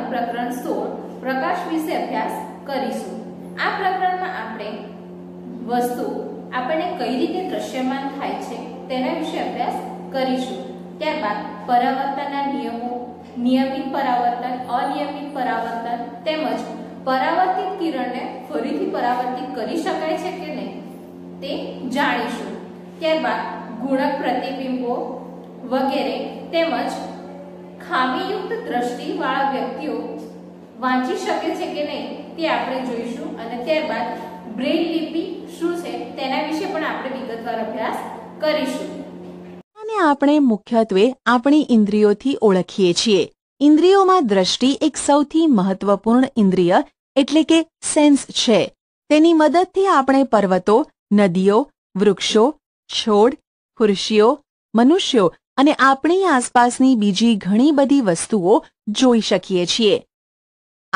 અધ્યાયમાં પ્રકરણ સોળ પ્રકાશ વિશે અભ્યાસ કરીશું આ પ્રકરણમાં આપણે વસ્તુ આપણે કઈ રીતે દ્રશ્યમાન થાય છે તેના વિશે અભ્યાસ કરીશું ત્યારબાદ પરાવર્તનના નિયમો નિયમિત પરાવર્તન અનિયમિત પરાવર્તન તેમજ પરાવર્તિત કિરણને ફરીથી પરાવર્તિત કરી શકાય છે કે નહીં તે જાણીશું ત્યારબાદ ગુણક પ્રતિબિંબો વગેરે તેમજ ખામીયુક્ત દ્રષ્ટિવાળા વ્યક્તિઓ વાંચી શકે છે કે નહીં તે આપણે જોઈશું અને ત્યારબાદ બ્રેઇલ લિપિ શું છે તેના વિશે પણ આપણે વિગતવાર અભ્યાસ કરીશું અને આપણે મુખ્યત્વે આપણી ઇન્દ્રિયોથી ઓળખીએ છીએ ઇન્દ્રિયોમાં દ્રષ્ટિ એક સૌથી મહત્વપૂર્ણ ઇન્દ્રિય એટલે કે સેન્સ છે તેની મદદથી આપણે પર્વતો નદીઓ વૃક્ષો છોડ ખુરશીઓ મનુષ્યો અને આપણી આસપાસની બીજી ઘણી બધી વસ્તુઓ જોઈ શકીએ છીએ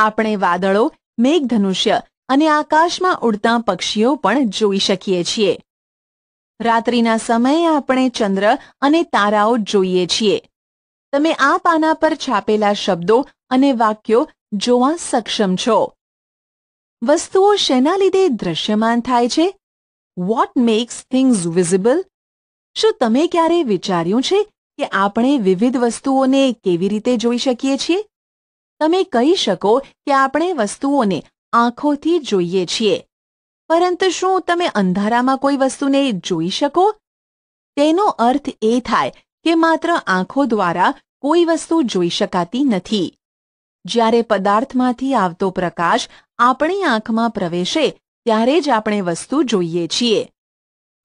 આપણે વાદળો મેઘધનુષ્ય અને આકાશમાં ઉડતા પક્ષીઓ પણ જોઈ શકીએ છીએ રાત્રિના સમયે આપણે ચંદ્ર અને તારાઓ જોઈએ છીએ તમે આ પાના પર છાપેલા શબ્દો અને વાક્યો જોવા સક્ષમ છો વસ્તુઓ શેના લીધે દ્રશ્યમાન થાય છે વોટ મેક્સ થિંગ્સ વિઝિબલ શું તમે ક્યારે વિચાર્યું છે કે આપણે વિવિધ વસ્તુઓને કેવી રીતે જોઈ શકીએ છીએ તમે કહી શકો કે આપણે વસ્તુઓને આંખોથી જોઈએ છીએ પરંતુ શું તમે અંધારામાં કોઈ વસ્તુને જોઈ શકો તેનો અર્થ એ થાય કે માત્ર આંખો દ્વારા કોઈ વસ્તુ જોઈ શકાતી નથી જ્યારે પદાર્થમાંથી આવતો પ્રકાશ આપણી આંખમાં પ્રવેશે ત્યારે જ આપણે વસ્તુ જોઈએ છીએ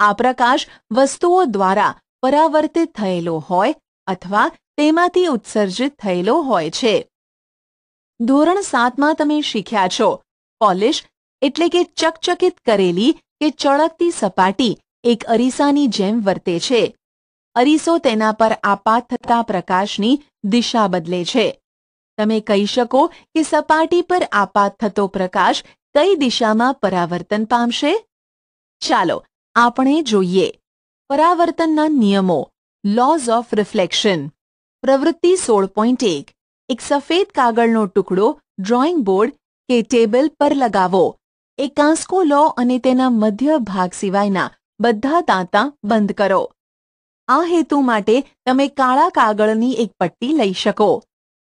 આ પ્રકાશ વસ્તુઓ દ્વારા પરાવર્તિત થયેલો હોય અથવા તેમાંથી ઉત્સર્જિત થયેલો હોય છે ધોરણ સાતમાં તમે શીખ્યા છો પોલિશ એટલે કે ચકચકિત કરેલી કે ચળકતી સપાટી એક અરીસાની જેમ વર્તે છે અરીસો તેના પર આપાત થતા પ્રકાશની દિશા બદલે છે તમે કહી શકો કે સપાટી પર આપાત થતો પ્રકાશ કઈ દિશામાં પરાવર્તન પામશે ચાલો આપણે જોઈએ પરાવર્તનના નિયમો લોઝ ઓફ રિફ્લેક્શન પ્રવૃત્તિ સોળ પોઈન્ટ એક એક સફેદ કાગળનો ટુકડો ડ્રોઈંગ બોર્ડ કે ટેબલ પર લગાવો એક કાંસકો લો અને તેના મધ્ય ભાગ સિવાયના બધા તાંતા બંધ કરો આ હેતુ માટે તમે કાળા કાગળની એક પટ્ટી લઈ શકો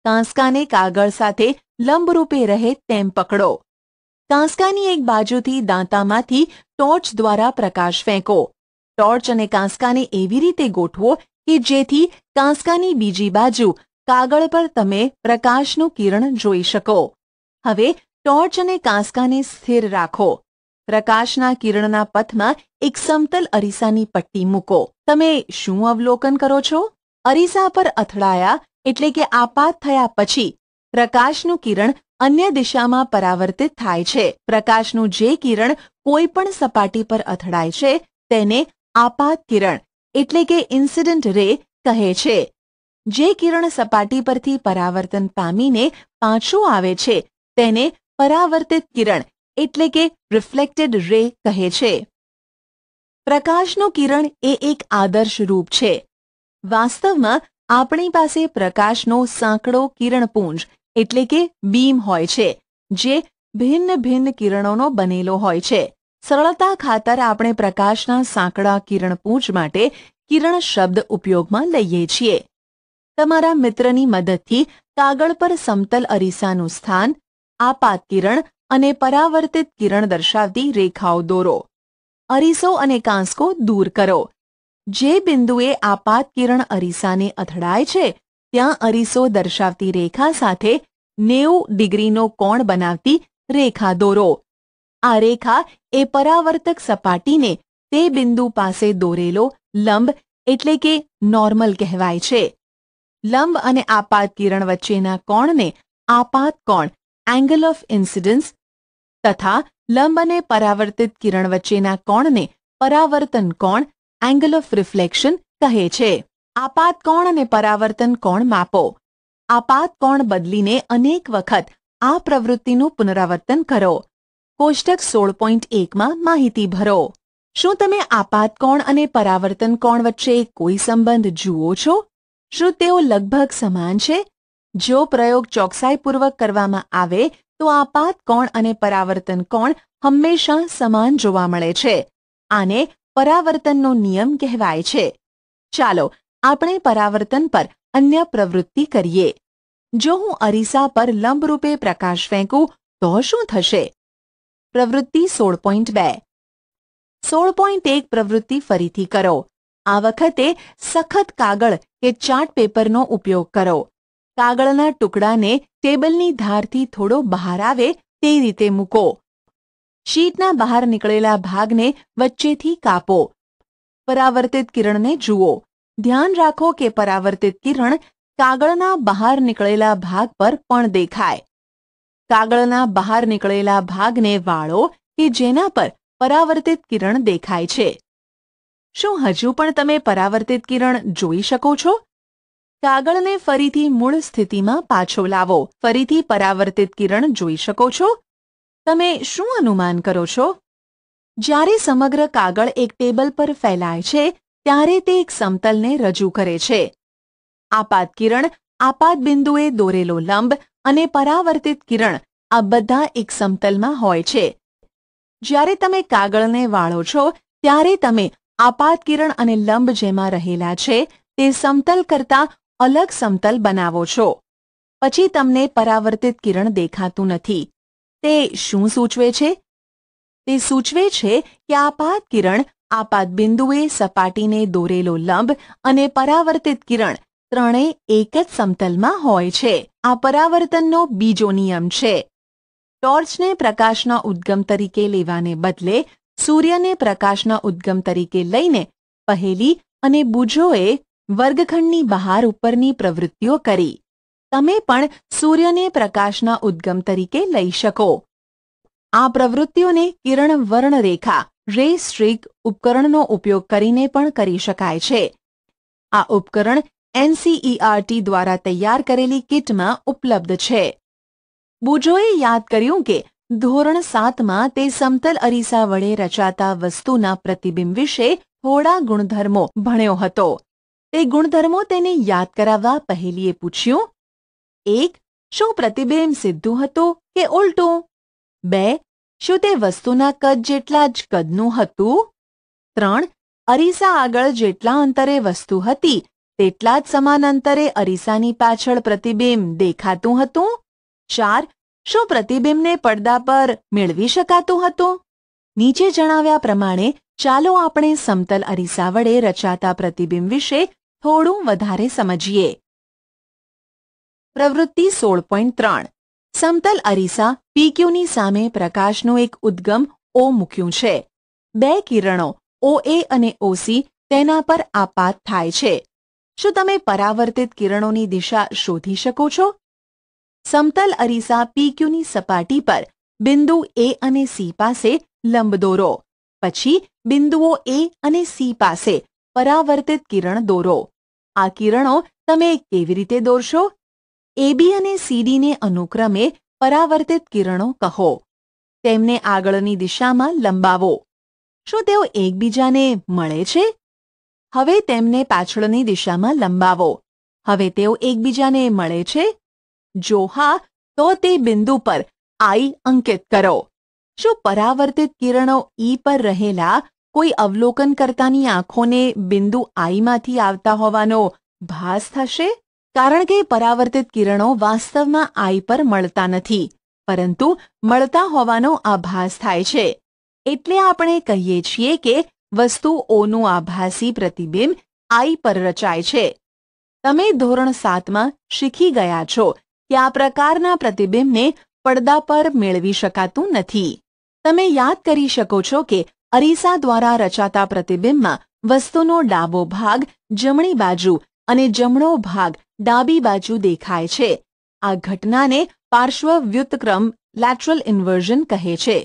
કાંસકાને કાગળ સાથે લંબરૂપે રહે તેમ પકડો કાંસકાની એક બાજુથી દાંતામાંથી ટોર્ચ દ્વારા પ્રકાશ ફેંકો ટોર્ચ અને કાંસકાને એવી રીતે ગોઠવો કે જેથી કાંસકાની બીજી બાજુ કાગળ પર તમે પ્રકાશનું કિરણ જોઈ શકો હવે ટોર્ચ અને કાંસકાને સ્થિર રાખો પ્રકાશના કિરણના પથમાં એક સમતલ અરીસાની પટ્ટી મૂકો તમે શું અવલોકન કરો છો અરીસા પર અથડાયા એટલે કે આપાત થયા પછી પ્રકાશનું કિરણ અન્ય દિશામાં પરાવર્તિત થાય છે પ્રકાશનું જે કિરણ કોઈ પણ સપાટી પર અથડાય છે તેને આપાત કિરણ એટલે કે ઇન્સિડન્ટ રે કહે છે જે કિરણ સપાટી પરથી પરાવર્તન પામીને પાછું આવે છે તેને પરાવર્તિત કિરણ એટલે કે રિફ્લેક્ટેડ રે કહે છે પ્રકાશનું કિરણ એ એક આદર્શ રૂપ છે વાસ્તવમાં આપણી પાસે પ્રકાશનો સાંકડો કિરણપુંજ એટલે કે બીમ હોય છે જે ભિન્ન ભિન્ન કિરણોનો બનેલો હોય છે સરળતા ખાતર આપણે પ્રકાશના સાંકડા કિરણપૂંજ માટે કિરણ શબ્દ ઉપયોગમાં લઈએ છીએ તમારા મિત્રની મદદથી કાગળ પર સમતલ અરીસાનું સ્થાન આપાત કિરણ અને પરાવર્તિત કિરણ દર્શાવતી રેખાઓ દોરો અરીસો અને કાંસકો દૂર કરો જે બિંદુએ આપાત કિરણ અરીસાને અથડાય છે ત્યાં અરીસો દર્શાવતી રેખા સાથે નેવું ડિગ્રીનો કોણ બનાવતી રેખા દોરો આ રેખા એ પરાવર્તક સપાટીને તે બિંદુ પાસે દોરેલો લંબ એટલે કે નોર્મલ કહેવાય છે લંબ અને આપાત કિરણ વચ્ચેના કોણને આપાત કોણ એંગલ ઓફ ઇન્સિડન્સ તથા લંબ અને પરાવર્તિત કિરણ વચ્ચેના કોણને પરાવર્તન કોણ એંગલ ઓફ રિફ્લેક્શન કહે છે આપાત કોણ અને પરાવર્તન કોણ માપો આપાત કોણ બદલીને અનેક વખત આ પ્રવૃત્તિનું પુનરાવર્તન કરો કોષ્ટક સોળ પોઈન્ટ એકમાં માહિતી ભરો શું તમે આપાત કોણ અને પરાવર્તન કોણ વચ્ચે કોઈ સંબંધ જુઓ છો શું તેઓ લગભગ સમાન છે જો પ્રયોગ ચોકસાઈપૂર્વક કરવામાં આવે તો આપાત કોણ અને પરાવર્તન કોણ હંમેશા સમાન જોવા મળે છે આને પરાવર્તનનો નિયમ કહેવાય છે ચાલો આપણે પરાવર્તન પર અન્ય પ્રવૃત્તિ કરીએ જો હું અરીસા પર લંબરૂપે પ્રકાશ ફેંકું તો શું થશે પ્રવૃત્તિ સોળ પોઈન્ટ બે સોળ પોઈન્ટ એક પ્રવૃત્તિ ફરીથી કરો આ વખતે સખત કાગળ કે ચાર્ટ પેપરનો ઉપયોગ કરો કાગળના ટુકડાને ટેબલની ધારથી થોડો બહાર આવે તે રીતે મૂકો શીટના બહાર નીકળેલા ભાગને વચ્ચેથી કાપો પરાવર્તિત કિરણને જુઓ ધ્યાન રાખો કે પરાવર્તિત કિરણ કાગળના બહાર નીકળેલા ભાગ પર પણ દેખાય કાગળના બહાર નીકળેલા ભાગને વાળો કે જેના પર પરાવર્તિત કિરણ દેખાય છે શું હજુ પણ તમે પરાવર્તિત કિરણ જોઈ શકો છો કાગળને ફરીથી મૂળ સ્થિતિમાં પાછો લાવો ફરીથી પરાવર્તિત કિરણ જોઈ શકો છો તમે શું અનુમાન કરો છો જ્યારે સમગ્ર કાગળ એક ટેબલ પર ફેલાય છે ત્યારે તે એક સમતલને રજૂ કરે છે આપાત કિરણ આપાત બિંદુએ દોરેલો લંબ અને પરાવર્તિત કિરણ આ બધા એક સમતલમાં હોય છે જ્યારે તમે કાગળને વાળો છો ત્યારે તમે આપાત કિરણ અને લંબ જેમાં રહેલા છે તે સમતલ કરતા અલગ સમતલ બનાવો છો પછી તમને પરાવર્તિત કિરણ દેખાતું નથી તે શું સૂચવે છે તે સૂચવે છે કે આપાત કિરણ આપાત બિંદુએ સપાટીને દોરેલો લંબ અને પરાવર્તિત કિરણ ત્રણેય એક જ સમતલમાં હોય છે આ પરાવર્તનનો બીજો નિયમ છે ટોર્ચને પ્રકાશના ઉદ્ગમ તરીકે લેવાને બદલે સૂર્યને પ્રકાશના ઉદ્ગમ તરીકે લઈને પહેલી અને બુજોએ વર્ગખંડની બહાર ઉપરની પ્રવૃત્તિઓ કરી તમે પણ સૂર્યને પ્રકાશના ઉદ્ગમ તરીકે લઈ શકો આ પ્રવૃત્તિઓને કિરણ વર્ણરેખા રેસ રિગ ઉપકરણનો ઉપયોગ કરીને પણ કરી શકાય છે આ ઉપકરણ એનસીઈઆરટી દ્વારા તૈયાર કરેલી કિટમાં ઉપલબ્ધ છે બુજોએ યાદ કર્યું કે ધોરણ સાતમાં તે સમતલ અરીસા વડે રચાતા વસ્તુના પ્રતિબિંબ વિશે થોડા ગુણધર્મો ભણ્યો હતો તે ગુણધર્મો તેને યાદ કરાવવા પહેલીએ પૂછ્યું એક શું પ્રતિબિંબ સીધું હતું કે ઉલટું બે શું તે વસ્તુના કદ જેટલા જ કદનું હતું ત્રણ અરીસા આગળ જેટલા અંતરે વસ્તુ હતી તેટલા જ સમાન અંતરે અરીસાની પાછળ પ્રતિબિંબ દેખાતું હતું ચાર શું પ્રતિબિંબને પડદા પર મેળવી શકાતું હતું નીચે જણાવ્યા પ્રમાણે ચાલો આપણે સમતલ અરીસા વડે રચાતા પ્રતિબિંબ વિશે થોડું વધારે સમજીએ પ્રવૃત્તિ સોળ પોઈન્ટ ત્રણ સમતલ અરીસા પીક્યુની સામે પ્રકાશનું એક ઉદ્ગમ ઓ મૂક્યું છે બે કિરણો ઓએ અને ઓસી તેના પર આપાત થાય છે શું તમે પરાવર્તિત કિરણોની દિશા શોધી શકો છો સમતલ અરીસા પીક્યુની સપાટી પર બિંદુ એ અને સી પાસે લંબ દોરો પછી બિંદુઓ એ અને સી પાસે પરાવર્તિત કિરણ દોરો આ કિરણો તમે કેવી રીતે દોરશો એબી અને સીડીને અનુક્રમે પરાવર્તિત કિરણો કહો તેમને આગળની દિશામાં લંબાવો શું તેઓ એકબીજાને મળે છે હવે તેમને પાછળની દિશામાં લંબાવો હવે તેઓ એકબીજાને મળે છે જો હા તો તે બિંદુ પર આઈ અંકિત કરો શું પરાવર્તિત કિરણો ઈ પર રહેલા કોઈ અવલોકનકર્તાની આંખોને બિંદુ આઈમાંથી આવતા હોવાનો ભાસ થશે કારણ કે પરાવર્તિત કિરણો વાસ્તવમાં આઈ પર મળતા નથી પરંતુ મળતા હોવાનો આભાસ થાય છે એટલે આપણે કહીએ છીએ કે વસ્તુ ઓનું આભાસી પ્રતિબિંબ આઈ પર રચાય છે તમે ધોરણ સાતમાં શીખી ગયા છો કે આ પ્રકારના પ્રતિબિંબને પડદા પર મેળવી શકાતું નથી તમે યાદ કરી શકો છો કે અરીસા દ્વારા રચાતા પ્રતિબિંબમાં વસ્તુનો ડાબો ભાગ જમણી બાજુ અને જમણો ભાગ ડાબી બાજુ દેખાય છે આ ઘટનાને પાર્શ્વ વ્યુતક્રમ લેટરલ ઇન્વર્ઝન કહે છે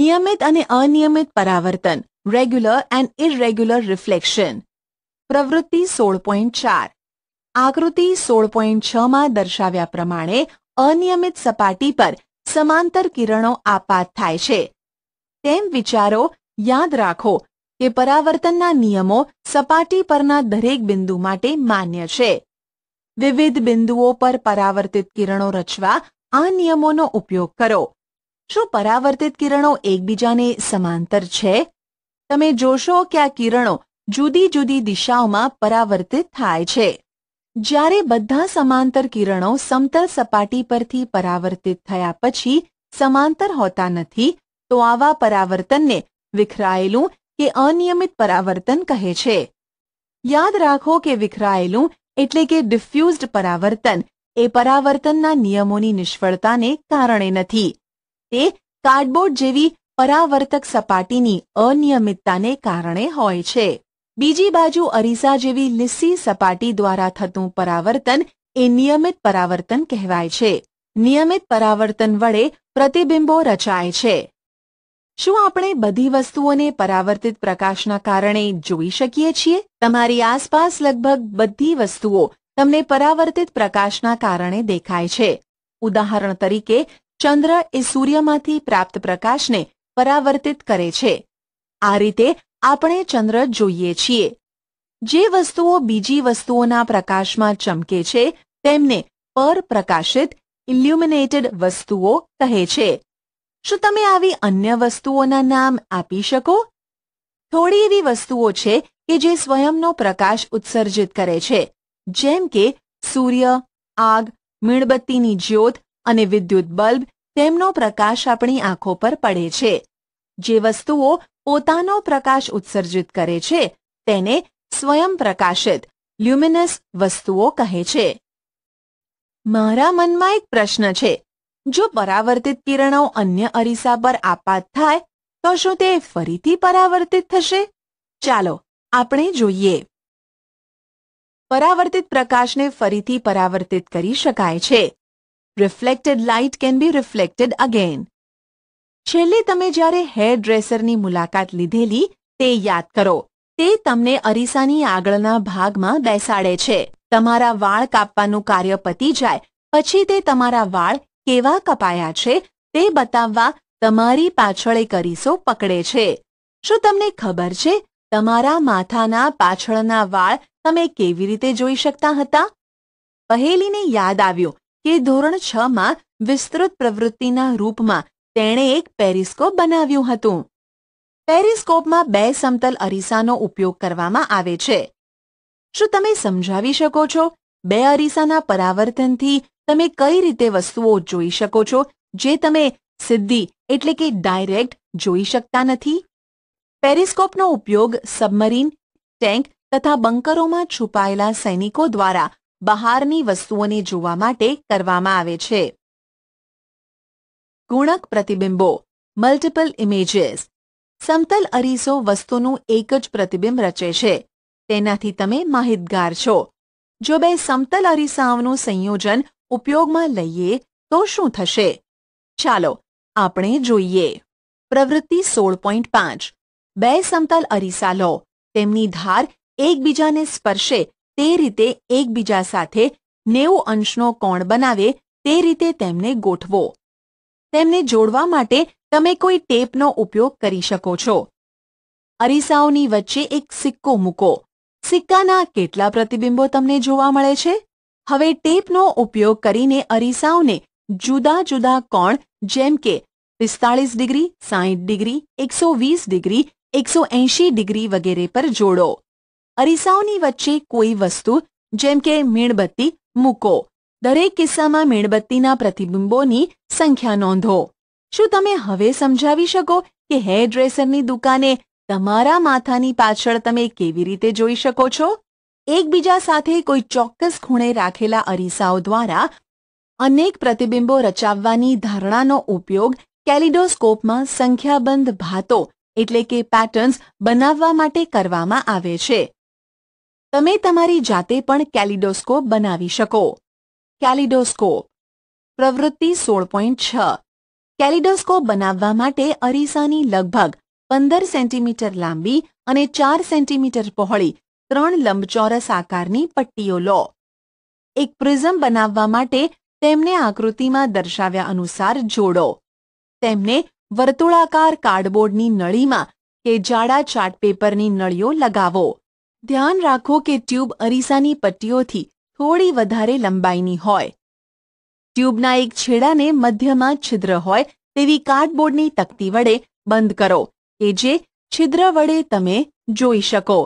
નિયમિત અને અનિયમિત પરાવર્તન રેગ્યુલર એન્ડ ઇરેગ્યુલર રિફ્લેક્શન પ્રવૃત્તિ સોળ પોઈન્ટ ચાર આકૃતિ સોળ પોઈન્ટ છમાં દર્શાવ્યા પ્રમાણે અનિયમિત સપાટી પર સમાંતર કિરણો આપાત થાય છે તેમ વિચારો યાદ રાખો કે પરાવર્તનના નિયમો સપાટી પરના દરેક બિંદુ માટે માન્ય છે વિવિધ બિંદુઓ પર પરાવર્તિત કિરણો રચવા આ નિયમોનો ઉપયોગ કરો શું પરાવર્તિત કિરણો એકબીજાને સમાંતર છે તમે જોશો કે આ કિરણો જુદી જુદી દિશાઓમાં પરાવર્તિત થાય છે જ્યારે બધા સમાંતર કિરણો સમતલ સપાટી પરથી પરાવર્તિત થયા પછી સમાંતર હોતા નથી તો આવા પરાવર્તનને વિખરાયેલું કે અનિયમિત પરાવર્તન કહે છે યાદ રાખો કે વિખરાયેલું એટલે કે ડિફ્યુઝડ પરાવર્તન એ પરાવર્તનના નિયમોની નિષ્ફળતાને કારણે નથી તે કાર્ડબોર્ડ જેવી પરાવર્તક સપાટીની અનિયમિતતાને કારણે હોય છે બીજી બાજુ અરીસા જેવી લિસ્સી સપાટી દ્વારા થતું પરાવર્તન એ નિયમિત પરાવર્તન કહેવાય છે નિયમિત પરાવર્તન વડે પ્રતિબિંબો રચાય છે શું આપણે બધી વસ્તુઓને પરાવર્તિત પ્રકાશના કારણે જોઈ શકીએ છીએ તમારી આસપાસ લગભગ બધી વસ્તુઓ તમને પરાવર્તિત પ્રકાશના કારણે દેખાય છે ઉદાહરણ તરીકે ચંદ્ર એ સૂર્યમાંથી પ્રાપ્ત પ્રકાશને પરાવર્તિત કરે છે આ રીતે આપણે ચંદ્ર જોઈએ છીએ જે વસ્તુઓ બીજી વસ્તુઓના પ્રકાશમાં ચમકે છે તેમને પર પ્રકાશિત ઇલ્યુમિનેટેડ વસ્તુઓ કહે છે શું તમે આવી અન્ય વસ્તુઓના નામ આપી શકો થોડી એવી વસ્તુઓ છે કે જે સ્વયંનો પ્રકાશ ઉત્સર્જિત કરે છે જેમ કે સૂર્ય આગ મીણબત્તીની જ્યોત અને વિદ્યુત બલ્બ તેમનો પ્રકાશ આપણી આંખો પર પડે છે જે વસ્તુઓ પોતાનો પ્રકાશ ઉત્સર્જિત કરે છે તેને સ્વયં પ્રકાશિત લ્યુમિનસ વસ્તુઓ કહે છે મારા મનમાં એક પ્રશ્ન છે જો પરાવર્તિત કિરણો અન્ય અરીસા પર આપાત થાય તો શું તે ફરીથી પરાવર્તિત થશે ચાલો આપણે જોઈએ પરાવર્તિત પ્રકાશને ફરીથી પરાવર્તિત કરી શકાય છે reflected light can be reflected again છેલ્લે તમે જ્યારે હેર ડ્રેસરની મુલાકાત લીધેલી તે યાદ કરો તે તમને અરીસાની આગળના ભાગમાં બેસાડે છે તમારા વાળ કાપવાનું કાર્ય પતી જાય પછી તે તમારા વાળ કેવા કપાયા છે તે બતાવવા તમારી પાછળ એક અરીસો પકડે છે શું તમને ખબર છે તમારા માથાના પાછળના વાળ તમે કેવી રીતે જોઈ શકતા હતા પહેલીને યાદ આવ્યું કે ધોરણ છ માં વિસ્તૃત પ્રવૃત્તિના રૂપમાં તેણે એક પેરિસ્કોપ બનાવ્યું હતું પેરિસ્કોપમાં બે સમતલ અરીસાનો ઉપયોગ કરવામાં આવે છે શું તમે સમજાવી શકો છો બે અરીસાના પરાવર્તનથી તમે કઈ રીતે વસ્તુઓ જોઈ શકો છો જે તમે સિદ્ધિ એટલે કે ડાયરેક્ટ જોઈ શકતા નથી પેરિસ્કોપનો ઉપયોગ સબમરીન ટેન્ક તથા બંકરોમાં છુપાયેલા સૈનિકો દ્વારા બહારની વસ્તુઓને જોવા માટે કરવામાં આવે છે ગુણક પ્રતિબિંબો મલ્ટિપલ ઇમેજીસ સમતલ અરીસો વસ્તુનું એક જ પ્રતિબિંબ રચે છે તેનાથી તમે માહિતગાર છો જો બે સમતલ અરીસાઓનું સંયોજન ઉપયોગમાં લઈએ તો શું થશે ચાલો આપણે જોઈએ પ્રવૃત્તિ સોળ પોઈન્ટ પાંચ બે સમતલ અરીસા લો તેમની ધાર એકબીજાને સ્પર્શે તે રીતે એકબીજા સાથે નેવું અંશનો કોણ બનાવે તે રીતે તેમને ગોઠવો તેમને જોડવા માટે તમે કોઈ ટેપનો ઉપયોગ કરી શકો છો અરીસાઓની વચ્ચે એક સિક્કો મૂકો સિક્કાના કેટલા પ્રતિબિંબો તમને જોવા મળે છે હવે ટેપનો ઉપયોગ કરીને અરીસાઓને જુદા જુદા કોણ જેમ કે પિસ્તાળીસ ડિગ્રી સાઠ ડિગ્રી એકસો વીસ ડિગ્રી એકસો એંશી ડિગ્રી વગેરે પર જોડો અરીસાઓની વચ્ચે કોઈ વસ્તુ જેમ કે મીણબત્તી મૂકો દરેક કિસ્સામાં મીણબત્તીના પ્રતિબિંબોની સંખ્યા નોંધો શું તમે હવે સમજાવી શકો કે હેર ડ્રેસરની દુકાને તમારા માથાની પાછળ તમે કેવી રીતે જોઈ શકો છો એકબીજા સાથે કોઈ ચોક્કસ ખૂણે રાખેલા અરીસાઓ દ્વારા અનેક પ્રતિબિંબો રચાવવાની ધારણાનો ઉપયોગ કેલિડોસ્કોપમાં સંખ્યાબંધ ભાતો એટલે કે પેટર્ન્સ બનાવવા માટે કરવામાં આવે છે તમે તમારી જાતે પણ કેલિડોસ્કોપ બનાવી શકો કેલિડોસ્કોપ પ્રવૃત્તિ સોળ પોઈન્ટ છ કેલિડોસ્કોપ બનાવવા માટે અરીસાની લગભગ પંદર સેન્ટીમીટર લાંબી અને ચાર સેન્ટીમીટર પહોળી ત્રણ લંબચોરસ આકારની પટ્ટીઓ લો એક પ્રિઝમ બનાવવા માટે તેમને આકૃતિમાં દર્શાવ્યા અનુસાર જોડો તેમને વર્તુળાકાર કાર્ડબોર્ડની નળીમાં કે જાડા ચાર્ટ પેપરની નળીઓ લગાવો ધ્યાન રાખો કે ટ્યુબ અરીસાની પટ્ટીઓથી થોડી વધારે લંબાઈની હોય ટ્યુબના એક છેડાને મધ્યમાં છિદ્ર હોય તેવી કાર્ડબોર્ડની તકતી વડે બંધ કરો કે જે છિદ્ર વડે તમે જોઈ શકો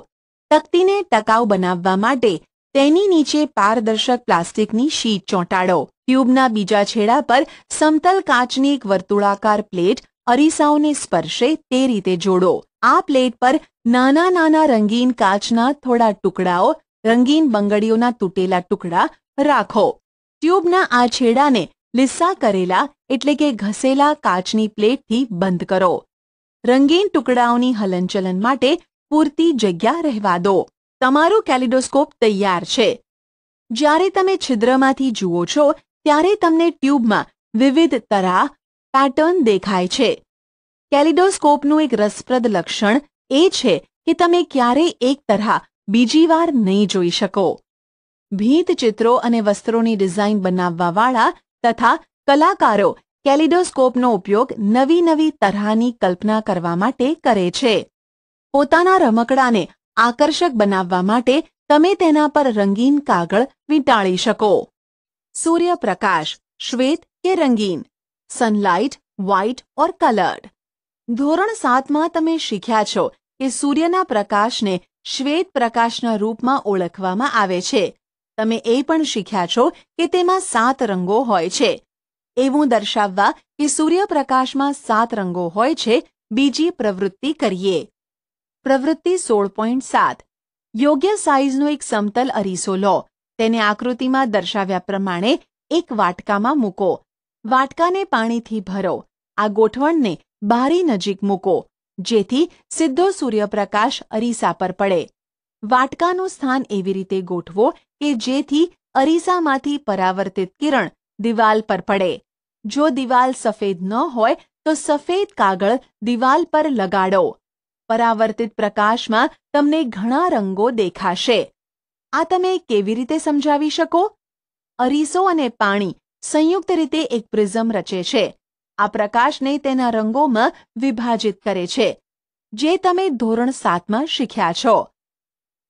તકતીને ટકાઉ બનાવવા માટે તેની નીચે પારદર્શક પ્લાસ્ટિકની શીટ ચોંટાડો ટ્યુબના બીજા છેડા પર સમતલ કાચની એક વર્તુળાકાર પ્લેટ અરીસાઓને સ્પર્શે તે રીતે જોડો આ પ્લેટ પર નાના નાના રંગીન કાચના થોડા ટુકડાઓ રંગીન બંગડીઓના તૂટેલા ટુકડા રાખો ટ્યુબના આ છેડાને લિસ્સા કરેલા એટલે કે ઘસેલા કાચની પ્લેટથી બંધ કરો રંગીન ટુકડાઓની હલનચલન માટે પૂરતી જગ્યા રહેવા દો તમારો કેલિડોસ્કોપ તૈયાર છે જ્યારે તમે છિદ્રમાંથી જુઓ છો ત્યારે તમને ટ્યુબમાં વિવિધ તરાહ પેટર્ન દેખાય છે કેલિડોસ્કોપનું એક રસપ્રદ લક્ષણ એ છે કે તમે ક્યારેય એક તરહ બીજી વાર નહીં જોઈ શકો ભીંત ચિત્રો અને વસ્ત્રોની ડિઝાઇન બનાવવાવાળા તથા કલાકારો કેલિડોસ્કોપનો ઉપયોગ નવી નવી તરહની કલ્પના કરવા માટે કરે છે પોતાના રમકડાને આકર્ષક બનાવવા માટે તમે તેના પર રંગીન કાગળ વીંટાળી શકો સૂર્યપ્રકાશ શ્વેત કે રંગીન સનલાઇટ વ્હાઇટ ઓર કલર્ડ ધોરણ સાતમાં તમે શીખ્યા છો કે સૂર્યના પ્રકાશને શ્વેત પ્રકાશના રૂપમાં ઓળખવામાં આવે છે તમે એ પણ શીખ્યા છો કે તેમાં સાત રંગો હોય છે એવું દર્શાવવા કે સૂર્યપ્રકાશમાં સાત રંગો હોય છે બીજી પ્રવૃત્તિ કરીએ પ્રવૃત્તિ સોળ પોઈન્ટ સાત યોગ્ય સાઇઝનો એક સમતલ અરીસો લો તેને આકૃતિમાં દર્શાવ્યા પ્રમાણે એક વાટકામાં મૂકો વાટકાને પાણીથી ભરો આ ગોઠવણને બારી નજીક મૂકો જેથી સીધો સૂર્યપ્રકાશ અરીસા પર પડે વાટકાનું સ્થાન એવી રીતે ગોઠવો કે જેથી અરીસામાંથી પરાવર્તિત કિરણ દિવાલ પર પડે જો દિવાલ સફેદ ન હોય તો સફેદ કાગળ દિવાલ પર લગાડો પરાવર્તિત પ્રકાશમાં તમને ઘણા રંગો દેખાશે આ તમે કેવી રીતે સમજાવી શકો અરીસો અને પાણી સંયુક્ત રીતે એક પ્રિઝમ રચે છે આ પ્રકાશને તેના રંગોમાં વિભાજિત કરે છે જે તમે ધોરણ સાતમાં શીખ્યા છો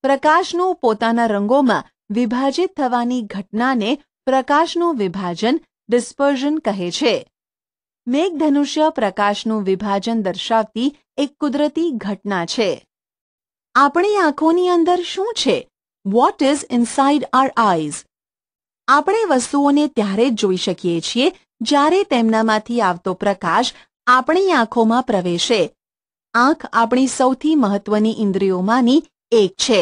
પ્રકાશનું પોતાના રંગોમાં વિભાજિત થવાની ઘટનાને પ્રકાશનું વિભાજન ડિસ્પર્ઝન કહે છે મેઘધનુષ્ય પ્રકાશનું વિભાજન દર્શાવતી એક કુદરતી ઘટના છે આપણી આંખોની અંદર શું છે what is inside our eyes આપણે વસ્તુઓને ત્યારે જ જોઈ શકીએ છીએ જ્યારે તેમનામાંથી આવતો પ્રકાશ આપણી આંખોમાં પ્રવેશે આંખ આપણી સૌથી મહત્વની ઇન્દ્રિયોમાંની એક છે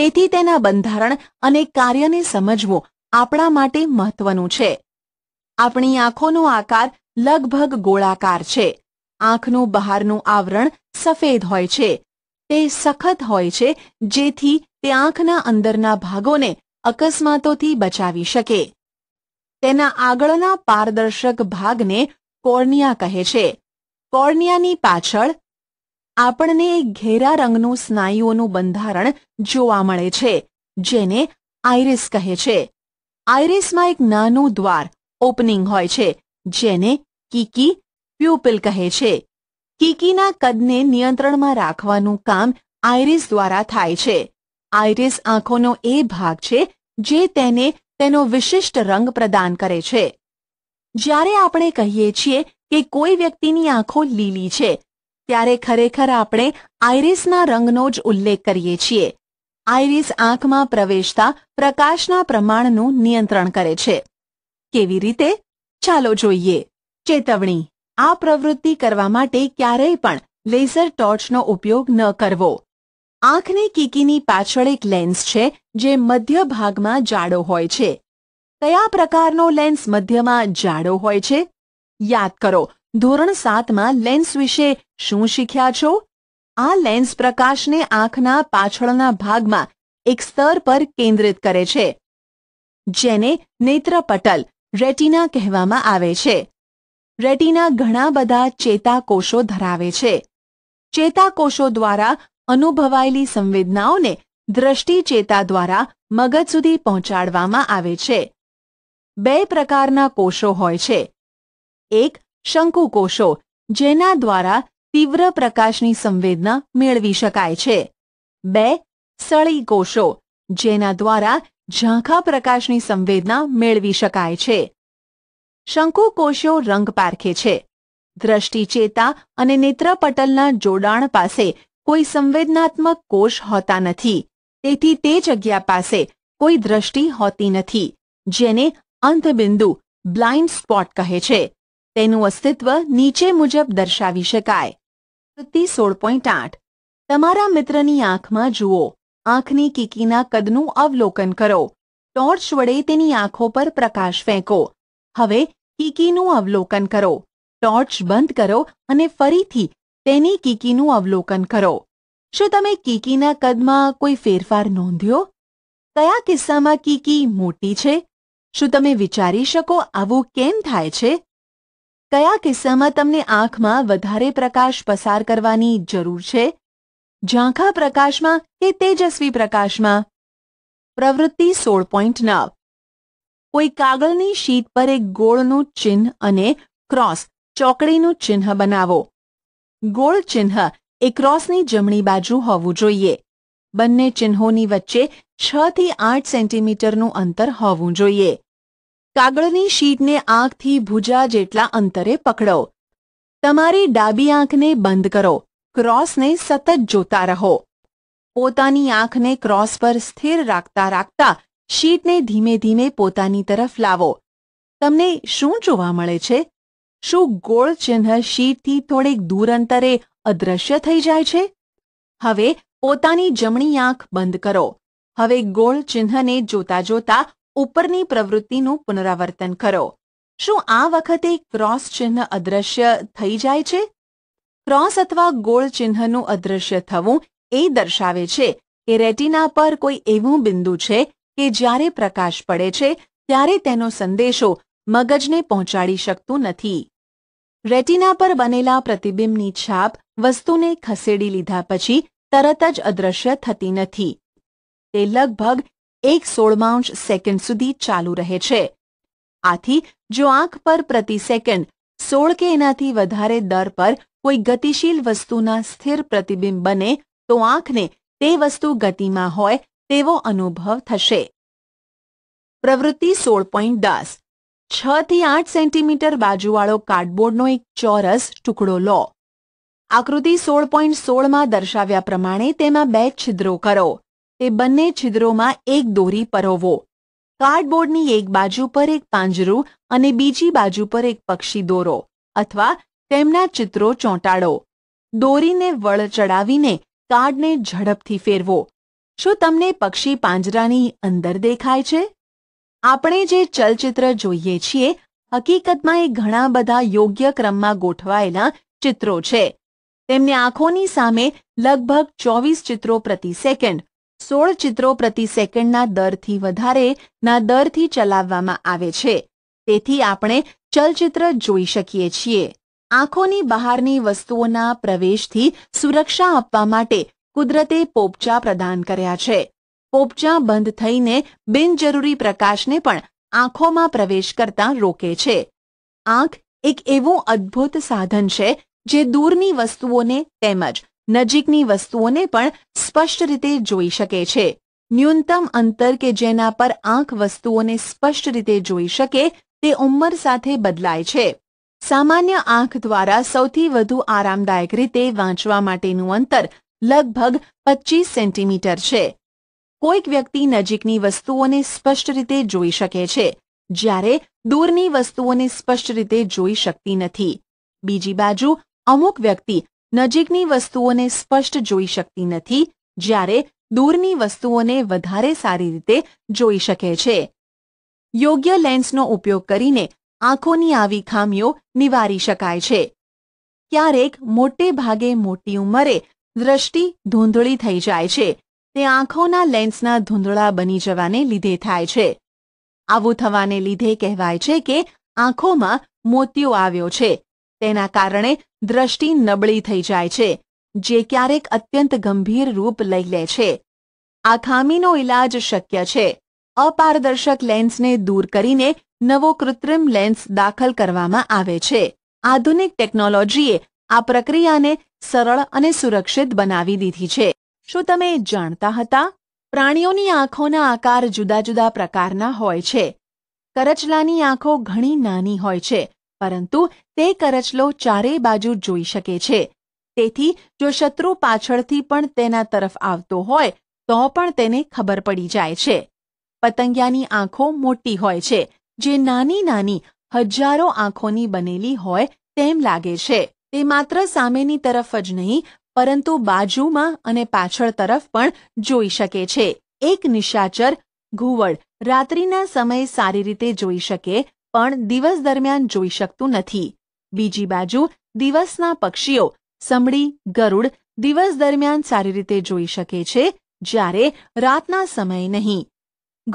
તેથી તેના બંધારણ અને કાર્યને સમજવું આપણા માટે મહત્વનું છે આપણી આંખોનો આકાર લગભગ ગોળાકાર છે આંખનું બહારનું આવરણ સફેદ હોય છે તે સખત હોય છે જેથી તે આંખના અંદરના ભાગોને અકસ્માતોથી બચાવી શકે તેના આગળના પારદર્શક ભાગને કોર્નિયા કહે છે કોર્નિયાની પાછળ આપણને ઘેરા રંગનું સ્નાયુઓનું બંધારણ જોવા મળે છે જેને આઇરિસ કહે છે આઇરિસમાં એક નાનું દ્વાર ઓપનિંગ હોય છે જેને કીકી પ્યુપિલ કહે છે કીકીના કદને નિયંત્રણમાં રાખવાનું કામ આઈરિસ દ્વારા થાય છે આઈરિસ આંખોનો એ ભાગ છે જે તેને તેનો વિશિષ્ટ રંગ પ્રદાન કરે છે જ્યારે આપણે કહીએ છીએ કે કોઈ વ્યક્તિની આંખો લીલી છે ત્યારે ખરેખર આપણે આઈરિસના રંગનો જ ઉલ્લેખ કરીએ છીએ આઈરિસ આંખમાં પ્રવેશતા પ્રકાશના પ્રમાણનું નિયંત્રણ કરે છે કેવી રીતે ચાલો જોઈએ ચેતવણી આ પ્રવૃત્તિ કરવા માટે ક્યારેય પણ લેઝર ટોર્ચનો ઉપયોગ ન કરવો આંખની કીકીની પાછળ એક લેન્સ છે જે મધ્ય ભાગમાં જાડો હોય છે કયા પ્રકારનો લેન્સ મધ્યમાં જાડો હોય છે યાદ કરો ધોરણ સાતમાં લેન્સ વિશે શું શીખ્યા છો આ લેન્સ પ્રકાશને આંખના પાછળના ભાગમાં એક સ્તર પર કેન્દ્રિત કરે છે જેને નેત્રપટલ રેટિના કહેવામાં આવે છે રેટિના ઘણા બધા ચેતાકોષો ધરાવે છે ચેતાકોષો દ્વારા અનુભવાયેલી સંવેદનાઓને દ્રષ્ટિ ચેતા દ્વારા મગજ સુધી પહોંચાડવામાં આવે છે બે પ્રકારના કોષો હોય છે એક શંકુકોષો જેના દ્વારા તીવ્ર પ્રકાશની સંવેદના મેળવી શકાય છે બે સળી કોષો જેના દ્વારા ઝાંખા પ્રકાશની સંવેદના મેળવી શકાય છે શંકુ શંકુકોષો રંગ પારખે છે દ્રષ્ટિચેતા અને નેત્રપટલના જોડાણ પાસે કોઈ સંવેદનાત્મક કોષ હોતા નથી તેથી તે જગ્યા પાસે કોઈ દ્રષ્ટિ હોતી નથી જેને અંતબિંદુ બ્લાઇન્ડ સ્પોટ કહે છે તેનું અસ્તિત્વ નીચે મુજબ દર્શાવી શકાય વૃત્તિ સોળ પોઈન્ટ આઠ તમારા મિત્રની આંખમાં જુઓ આંખની કીકીના કદનું અવલોકન કરો ટોર્ચ વડે તેની આંખો પર પ્રકાશ ફેંકો હવે કીકીનું અવલોકન કરો ટોર્ચ બંધ કરો અને ફરીથી તેની કીકીનું અવલોકન કરો શું તમે કીકીના કદમાં કોઈ ફેરફાર નોંધ્યો કયા કિસ્સામાં કીકી મોટી છે શું તમે વિચારી શકો આવું કેમ થાય છે કયા કિસ્સામાં તમને આંખમાં વધારે પ્રકાશ પસાર કરવાની જરૂર છે ઝાંખા પ્રકાશમાં કે તેજસ્વી પ્રકાશમાં પ્રવૃત્તિ સોળ પોઈન્ટ નવ કોઈ કાગળની શીટ પર એક ગોળનું ચિહ્ન અને ક્રોસ ચોકડીનું ચિહ્ન બનાવો ગોળ ચિહ્ન એ ક્રોસની જમણી બાજુ હોવું જોઈએ બંને ચિહ્નોની વચ્ચે છ થી આઠ સેન્ટીમીટરનું અંતર હોવું જોઈએ કાગળની શીટને આંખથી ભુજા જેટલા અંતરે પકડો તમારી ડાબી આંખને બંધ કરો ક્રોસને સતત જોતા રહો પોતાની આંખને ક્રોસ પર સ્થિર રાખતા રાખતા શીટને ધીમે ધીમે પોતાની તરફ લાવો તમને શું જોવા મળે છે શું ગોળ ચિહ્ન શીટથી થોડેક દૂર અંતરે અદૃશ્ય થઈ જાય છે હવે પોતાની જમણી આંખ બંધ કરો હવે ગોળ ચિહ્નને જોતા જોતા ઉપરની પ્રવૃત્તિનું પુનરાવર્તન કરો શું આ વખતે ક્રોસ ચિહ્ન અદૃશ્ય થઈ જાય છે ક્રોસ અથવા ગોળ ચિહ્નનું અદૃશ્ય થવું એ દર્શાવે છે કે રેટિના પર કોઈ એવું બિંદુ છે કે જ્યારે પ્રકાશ પડે છે ત્યારે તેનો સંદેશો મગજને પહોંચાડી શકતું નથી રેટિના પર બનેલા પ્રતિબિંબની છાપ વસ્તુને ખસેડી લીધા પછી તરત જ અદ્રશ્ય થતી નથી તે લગભગ એક સોળમાંશ સેકન્ડ સુધી ચાલુ રહે છે આથી જો આંખ પર પ્રતિ સેકન્ડ સોળ કે એનાથી વધારે દર પર કોઈ ગતિશીલ વસ્તુના સ્થિર પ્રતિબિંબ બને તો આંખને તે વસ્તુ ગતિમાં હોય તેવો અનુભવ થશે પ્રવૃત્તિ સોળ પોઈન્ટ દસ છ થી આઠ સેન્ટીમીટર બાજુવાળો કાર્ડબોર્ડનો એક ચોરસ ટુકડો લો આકૃતિ સોળ પોઈન્ટ સોળમાં દર્શાવ્યા પ્રમાણે તેમાં બે છિદ્રો કરો તે બંને છિદ્રોમાં એક દોરી પરોવો કાર્ડબોર્ડની એક બાજુ પર એક પાંજરું અને બીજી બાજુ પર એક પક્ષી દોરો અથવા તેમના ચિત્રો ચોંટાડો દોરીને વળ ચડાવીને કાર્ડને ઝડપથી ફેરવો શું તમને પક્ષી પાંજરાની અંદર દેખાય છે આપણે જે ચલચિત્ર જોઈએ છીએ હકીકતમાં એ ઘણા બધા યોગ્ય ક્રમમાં ગોઠવાયેલા ચિત્રો છે તેમને આંખોની સામે લગભગ ચોવીસ ચિત્રો પ્રતિ સેકન્ડ સોળ ચિત્રો પ્રતિ સેકન્ડના દરથી વધારેના દરથી ચલાવવામાં આવે છે તેથી આપણે ચલચિત્ર જોઈ શકીએ છીએ આંખોની બહારની વસ્તુઓના પ્રવેશથી સુરક્ષા આપવા માટે કુદરતે પોપચા પ્રદાન કર્યા છે પોપચા બંધ થઈને બિનજરૂરી પ્રકાશને પણ આંખોમાં પ્રવેશ કરતાં રોકે છે આંખ એક એવું અદ્ભુત સાધન છે જે દૂરની વસ્તુઓને તેમજ નજીકની વસ્તુઓને પણ સ્પષ્ટ રીતે જોઈ શકે છે ન્યૂનતમ અંતર કે જેના પર આંખ વસ્તુઓને સ્પષ્ટ રીતે જોઈ શકે તે ઉંમર સાથે બદલાય છે સામાન્ય આંખ દ્વારા સૌથી વધુ આરામદાયક રીતે વાંચવા માટેનું અંતર લગભગ પચીસ સેન્ટીમીટર છે કોઈક વ્યક્તિ નજીકની વસ્તુઓને સ્પષ્ટ રીતે જોઈ શકે છે જ્યારે દૂરની વસ્તુઓને સ્પષ્ટ રીતે જોઈ શકતી નથી બીજી બાજુ અમુક વ્યક્તિ નજીકની વસ્તુઓને સ્પષ્ટ જોઈ શકતી નથી જ્યારે દૂરની વસ્તુઓને વધારે સારી રીતે જોઈ શકે છે યોગ્ય લેન્સનો ઉપયોગ કરીને આંખોની આવી ખામીઓ નિવારી શકાય છે ક્યારેક મોટે ભાગે મોટી ઉંમરે દ્રષ્ટિ ધૂંધળી થઈ જાય છે તે આંખોના લેન્સના ધૂંધળા બની જવાને લીધે થાય છે આવું થવાને લીધે કહેવાય છે કે આંખોમાં મોતિયો આવ્યો છે તેના કારણે દ્રષ્ટિ નબળી થઈ જાય છે જે ક્યારેક અત્યંત ગંભીર રૂપ લઈ લે છે આ ખામીનો ઇલાજ શક્ય છે અપારદર્શક લેન્સને દૂર કરીને નવો કૃત્રિમ લેન્સ દાખલ કરવામાં આવે છે આધુનિક ટેકનોલોજીએ આ પ્રક્રિયાને સરળ અને સુરક્ષિત બનાવી દીધી છે શું તમે જાણતા હતા પ્રાણીઓની આંખોના આકાર જુદા જુદા પ્રકારના હોય છે કરચલાની આંખો ઘણી નાની હોય છે પરંતુ તે કરચલો ચારેય બાજુ જોઈ શકે છે તેથી જો શત્રુ પાછળથી પણ તેના તરફ આવતો હોય તો પણ તેને ખબર પડી જાય છે પતંગિયાની આંખો મોટી હોય છે જે નાની નાની હજારો આંખોની બનેલી હોય તેમ લાગે છે તે માત્ર સામેની તરફ જ નહીં પરંતુ બાજુમાં અને પાછળ તરફ પણ જોઈ શકે છે એક નિશાચર ઘુવડ રાત્રિના સમયે સારી રીતે જોઈ શકે પણ દિવસ દરમિયાન જોઈ શકતું નથી બીજી બાજુ દિવસના પક્ષીઓ સમડી ગરુડ દિવસ દરમિયાન સારી રીતે જોઈ શકે છે જ્યારે રાતના સમયે નહીં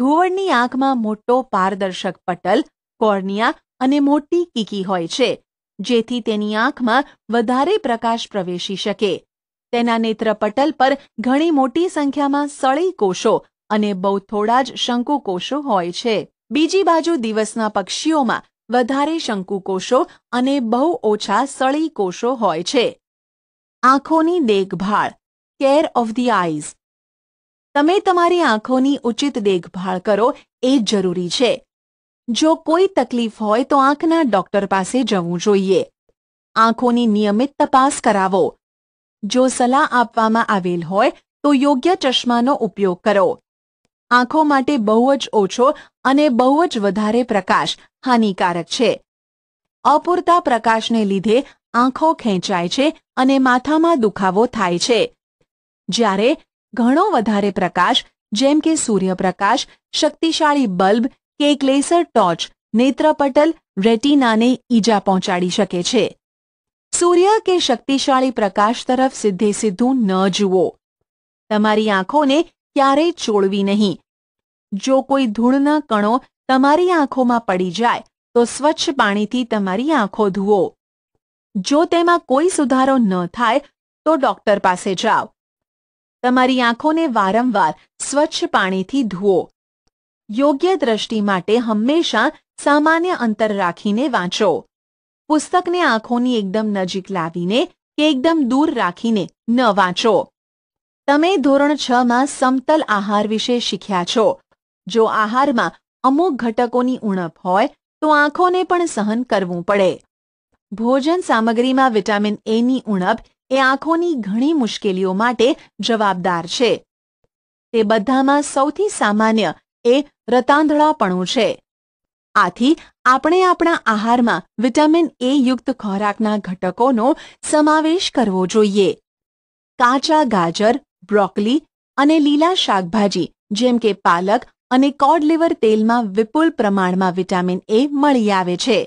ઘુવડની આંખમાં મોટો પારદર્શક પટલ કોર્નિયા અને મોટી કીકી હોય છે જેથી તેની આંખમાં વધારે પ્રકાશ પ્રવેશી શકે તેના નેત્રપટલ પર ઘણી મોટી સંખ્યામાં સળી કોષો અને બહુ થોડા જ શંકુકોષો હોય છે બીજી બાજુ દિવસના પક્ષીઓમાં વધારે શંકુકોષો અને બહુ ઓછા સળી કોષો હોય છે આંખોની દેખભાળ કેર ઓફ ધી આઈઝ તમે તમારી આંખોની ઉચિત દેખભાળ કરો એ જરૂરી છે જો કોઈ તકલીફ હોય તો આંખના ડોક્ટર પાસે જવું જોઈએ આંખોની નિયમિત તપાસ કરાવો જો સલાહ આપવામાં આવેલ હોય તો યોગ્ય ચશ્માનો ઉપયોગ કરો આંખો માટે બહુ જ ઓછો અને બહુ જ વધારે પ્રકાશ હાનિકારક છે અપૂરતા પ્રકાશને લીધે આંખો ખેંચાય છે અને માથામાં દુખાવો થાય છે જ્યારે ઘણો વધારે પ્રકાશ જેમ કે સૂર્યપ્રકાશ શક્તિશાળી બલ્બ કે એક લેસર ટોર્ચ નેત્રપટલ રેટિનાને ઈજા પહોંચાડી શકે છે સૂર્ય કે શક્તિશાળી પ્રકાશ તરફ સીધે સીધું ન જુઓ તમારી આંખોને ક્યારેય ચોળવી નહીં જો કોઈ ધૂળના કણો તમારી આંખોમાં પડી જાય તો સ્વચ્છ પાણીથી તમારી આંખો ધુઓ જો તેમાં કોઈ સુધારો ન થાય તો ડોક્ટર પાસે જાઓ તમારી આંખોને વારંવાર સ્વચ્છ પાણીથી ધુઓ યોગ્ય દ્રષ્ટિ માટે હંમેશા સામાન્ય અંતર રાખીને વાંચો પુસ્તકને આંખોની એકદમ નજીક લાવીને કે એકદમ દૂર રાખીને ન વાંચો તમે ધોરણ છ માં સમતલ આહાર વિશે શીખ્યા છો જો આહારમાં અમુક ઘટકોની ઉણપ હોય તો આંખોને પણ સહન કરવું પડે ભોજન સામગ્રીમાં વિટામિન એની ઉણપ એ આંખોની ઘણી મુશ્કેલીઓ માટે જવાબદાર છે તે બધામાં સૌથી સામાન્ય એ રતાંધળાપણું છે આથી આપણે આપણા આહારમાં વિટામિન એ યુક્ત ખોરાકના ઘટકોનો સમાવેશ કરવો જોઈએ કાચા ગાજર બ્રોકલી અને લીલા શાકભાજી જેમ કે પાલક અને કોડ લીવર તેલમાં વિપુલ પ્રમાણમાં વિટામિન એ મળી આવે છે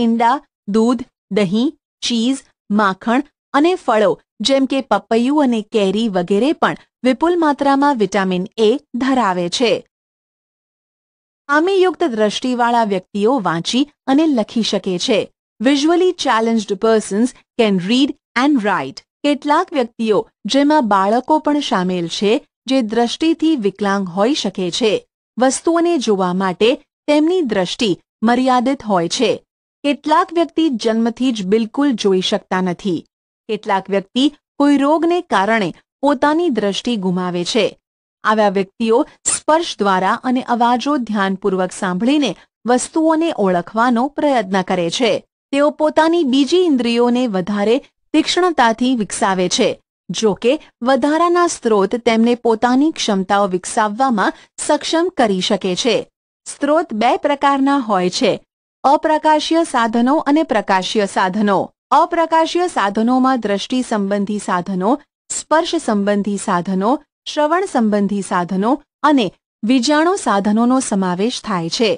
ઈંડા દૂધ દહીં ચીઝ માખણ અને ફળો જેમ કે પપૈયું અને કેરી વગેરે પણ વિપુલ માત્રામાં વિટામિન એ ધરાવે છે ખામીયુક્ત દ્રષ્ટિવાળા વ્યક્તિઓ વાંચી અને લખી શકે છે visually challenged persons can read and write કેટલાક વ્યક્તિઓ જેમાં બાળકો પણ સામેલ છે જે દ્રષ્ટિથી વિકલાંગ હોઈ શકે છે વસ્તુઓને જોવા માટે તેમની દ્રષ્ટિ મર્યાદિત હોય છે કેટલાક વ્યક્તિ જન્મથી જ બિલકુલ જોઈ શકતા નથી કેટલાક વ્યક્તિ કોઈ રોગને કારણે પોતાની દ્રષ્ટિ ગુમાવે છે આવા વ્યક્તિઓ સ્પર્શ દ્વારા અને અવાજો ધ્યાનપૂર્વક સાંભળીને વસ્તુઓને ઓળખવાનો પ્રયત્ન કરે છે તેઓ પોતાની બીજી ઇન્દ્રિયોને વધારે તીક્ષ્ણતાથી વિકસાવે છે જો કે વધારાના સ્ત્રોત તેમને પોતાની ક્ષમતાઓ વિકસાવવામાં સક્ષમ કરી શકે છે સ્ત્રોત બે પ્રકારના હોય છે અપ્રકાશ્ય સાધનો અને પ્રકાશીય સાધનો અપ્રકાશીય સાધનોમાં દ્રષ્ટિ સંબંધી સાધનો સ્પર્શ સંબંધી સાધનો શ્રવણ સંબંધી સાધનો અને વિજાણો સાધનોનો સમાવેશ થાય છે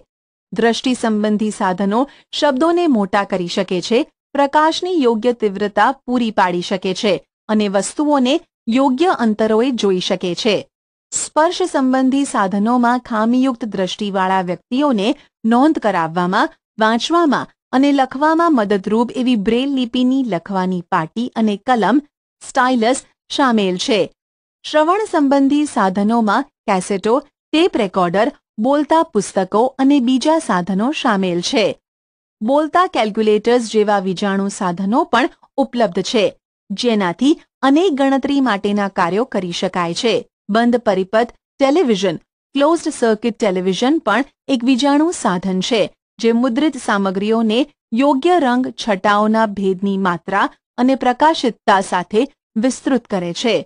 દ્રષ્ટિ સંબંધી સાધનો શબ્દોને મોટા કરી શકે છે પ્રકાશની યોગ્ય તીવ્રતા પૂરી પાડી શકે છે અને વસ્તુઓને યોગ્ય અંતરોએ જોઈ શકે છે સ્પર્શ સંબંધી સાધનોમાં ખામીયુક્ત દ્રષ્ટિવાળા વ્યક્તિઓને નોંધ કરાવવામાં વાંચવામાં અને લખવામાં મદદરૂપ એવી બ્રેલ લિપિની લખવાની પાટી અને કલમ સ્ટાઇલસ સામેલ છે શ્રવણ સંબંધી સાધનોમાં કેસેટો ટેપ રેકોર્ડર બોલતા પુસ્તકો અને બીજા સાધનો સામેલ છે બોલતા કેલ્ક્યુલેટર્સ જેવા વીજાણુ સાધનો પણ ઉપલબ્ધ છે જેનાથી અનેક ગણતરી માટેના કાર્યો કરી શકાય છે બંધ પરિપથ ટેલિવિઝન ક્લોઝડ સર્કિટ ટેલિવિઝન પણ એક વીજાણુ સાધન છે જે મુદ્રિત સામગ્રીઓને યોગ્ય રંગ છટાઓના ભેદની માત્રા અને પ્રકાશિતતા સાથે વિસ્તૃત કરે છે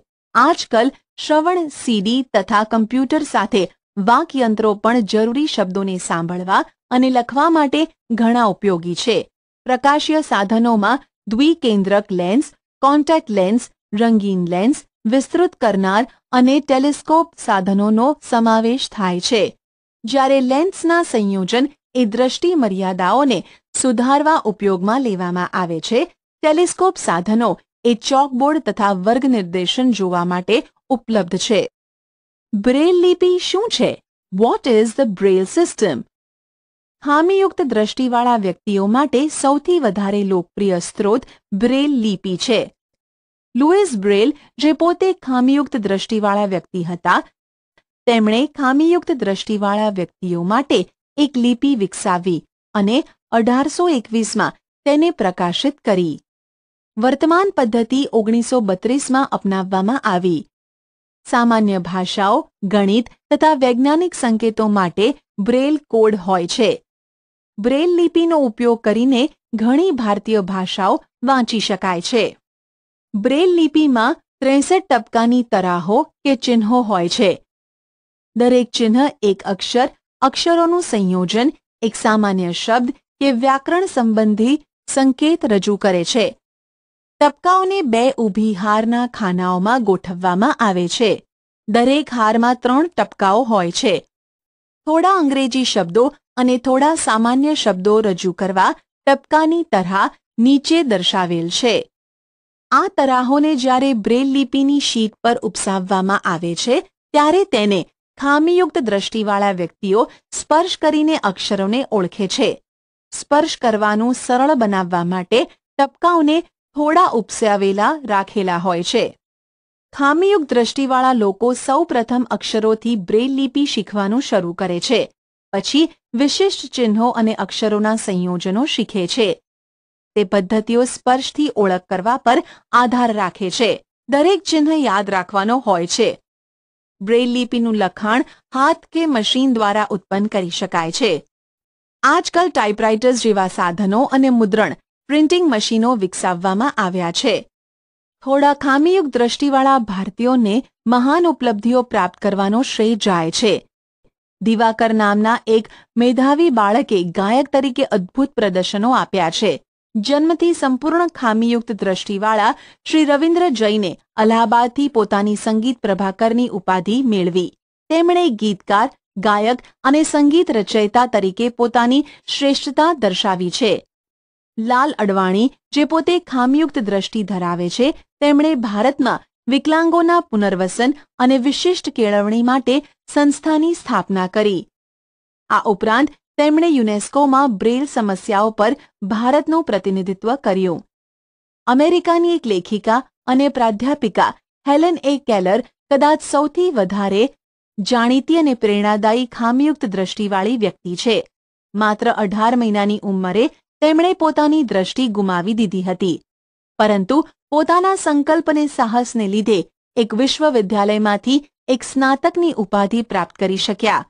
આજકાલ શ્રવણ સીડી તથા કમ્પ્યુટર સાથે વાકયંત્રો પણ જરૂરી શબ્દોને સાંભળવા અને લખવા માટે ઘણા ઉપયોગી છે પ્રકાશીય સાધનોમાં દ્વિકેન્દ્રક લેન્સ કોન્ટેક્ટ લેન્સ રંગીન લેન્સ વિસ્તૃત કરનાર અને ટેલિસ્કોપ સાધનોનો સમાવેશ થાય છે જ્યારે લેન્સના સંયોજન એ દ્રષ્ટિ મર્યાદાઓને સુધારવા ઉપયોગમાં લેવામાં આવે છે ટેલિસ્કોપ સાધનો એ ચોકબોર્ડ તથા વર્ગ નિર્દેશન જોવા માટે ઉપલબ્ધ છે બ્રેલ લિપિ શું છે what is the Braille system ખામીયુક્ત દ્રષ્ટિવાળા વ્યક્તિઓ માટે સૌથી વધારે લોકપ્રિય સ્ત્રોત બ્રેલ લિપિ છે લુઇસ બ્રેલ જે પોતે ખામીયુક્ત દ્રષ્ટિવાળા વ્યક્તિ હતા તેમણે ખામીયુક્ત દ્રષ્ટિવાળા વ્યક્તિઓ માટે એક લિપિ વિકસાવી અને અઢારસો એકવીસમાં તેને પ્રકાશિત કરી વર્તમાન પદ્ધતિ ઓગણીસો બત્રીસમાં અપનાવવામાં આવી સામાન્ય ભાષાઓ ગણિત તથા વૈજ્ઞાનિક સંકેતો માટે બ્રેલ કોડ હોય છે બ્રેલ લિપિનો ઉપયોગ કરીને ઘણી ભારતીય ભાષાઓ વાંચી શકાય છે બ્રેલ લિપિમાં ત્રેસઠ ટપકાની તરાહો કે ચિહ્નો હોય છે દરેક ચિહ્ન એક અક્ષર અક્ષરોનું સંયોજન એક સામાન્ય શબ્દ કે વ્યાકરણ સંબંધી સંકેત રજૂ કરે છે ટપકાઓને બે ઊભી હારના ખાનાઓમાં ગોઠવવામાં આવે છે દરેક હારમાં ત્રણ ટપકાઓ હોય છે થોડા અંગ્રેજી શબ્દો અને થોડા સામાન્ય શબ્દો રજૂ કરવા ટપકાની તરહ નીચે દર્શાવેલ છે આ તરાહોને જ્યારે બ્રેલ લિપિની શીટ પર ઉપસાવવામાં આવે છે ત્યારે તેને ખામીયુક્ત દ્રષ્ટિવાળા વ્યક્તિઓ સ્પર્શ કરીને અક્ષરોને ઓળખે છે સ્પર્શ કરવાનું સરળ બનાવવા માટે ટપકાઓને થોડા ઉપસાવેલા રાખેલા હોય છે ખામીયુગ દ્રષ્ટિવાળા લોકો સૌ પ્રથમ અક્ષરોથી બ્રેલ લિપિ શીખવાનું શરૂ કરે છે પછી વિશિષ્ટ ચિહ્નો અને અક્ષરોના સંયોજનો શીખે છે તે પદ્ધતિઓ સ્પર્શથી ઓળખ કરવા પર આધાર રાખે છે દરેક ચિહ્ન યાદ રાખવાનો હોય છે બ્રેલ લિપિનું લખાણ હાથ કે મશીન દ્વારા ઉત્પન્ન કરી શકાય છે આજકાલ ટાઇપરાઇટર્સ જેવા સાધનો અને મુદ્રણ પ્રિન્ટિંગ મશીનો વિકસાવવામાં આવ્યા છે થોડા ખામીયુક્ત દ્રષ્ટિવાળા ભારતીયોને મહાન ઉપલબ્ધિઓ પ્રાપ્ત કરવાનો શ્રેય જાય છે દિવાકર નામના એક મેધાવી બાળકે ગાયક તરીકે અદ્ભુત પ્રદર્શનો આપ્યા છે જન્મથી સંપૂર્ણ ખામીયુક્ત દ્રષ્ટિવાળા શ્રી રવિન્દ્ર જૈને અલ્હાબાદથી પોતાની સંગીત પ્રભાકરની ઉપાધિ મેળવી તેમણે ગીતકાર ગાયક અને સંગીત રચયિતા તરીકે પોતાની શ્રેષ્ઠતા દર્શાવી છે લાલ અડવાણી જે પોતે ખામયુક્ત દ્રષ્ટિ ધરાવે છે તેમણે ભારતમાં વિકલાંગોના પુનર્વસન અને વિશિષ્ટ કેળવણી માટે સંસ્થાની સ્થાપના કરી આ ઉપરાંત તેમણે યુનેસ્કોમાં બ્રેલ સમસ્યાઓ પર ભારતનું પ્રતિનિધિત્વ કર્યું અમેરિકાની એક લેખિકા અને પ્રાધ્યાપિકા હેલેન એ કેલર કદાચ સૌથી વધારે જાણીતી અને પ્રેરણાદાયી ખામયુક્ત દ્રષ્ટિવાળી વ્યક્તિ છે માત્ર અઢાર મહિનાની ઉંમરે તેમણે પોતાની દ્રષ્ટિ ગુમાવી દીધી હતી પરંતુ પોતાના સંકલ્પને સાહસને લીધે એક વિશ્વવિદ્યાલયમાંથી એક સ્નાતકની ઉપાધિ પ્રાપ્ત કરી શક્યા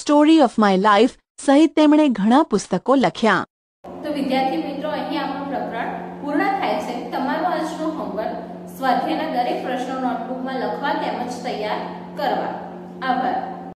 સ્ટોરી ઓફ માય લાઈફ સહિત તેમણે ઘણા પુસ્તકો લખ્યા તો વિદ્યાર્થી મિત્રો અહીં આપણું પ્રકરણ પૂર્ણ થાય છે તમારો આજનો હોમવર્ક સ્વાધ્યાયના દરેક પ્રશ્નો નોટબુકમાં લખવા તેમજ તૈયાર કરવા આભાર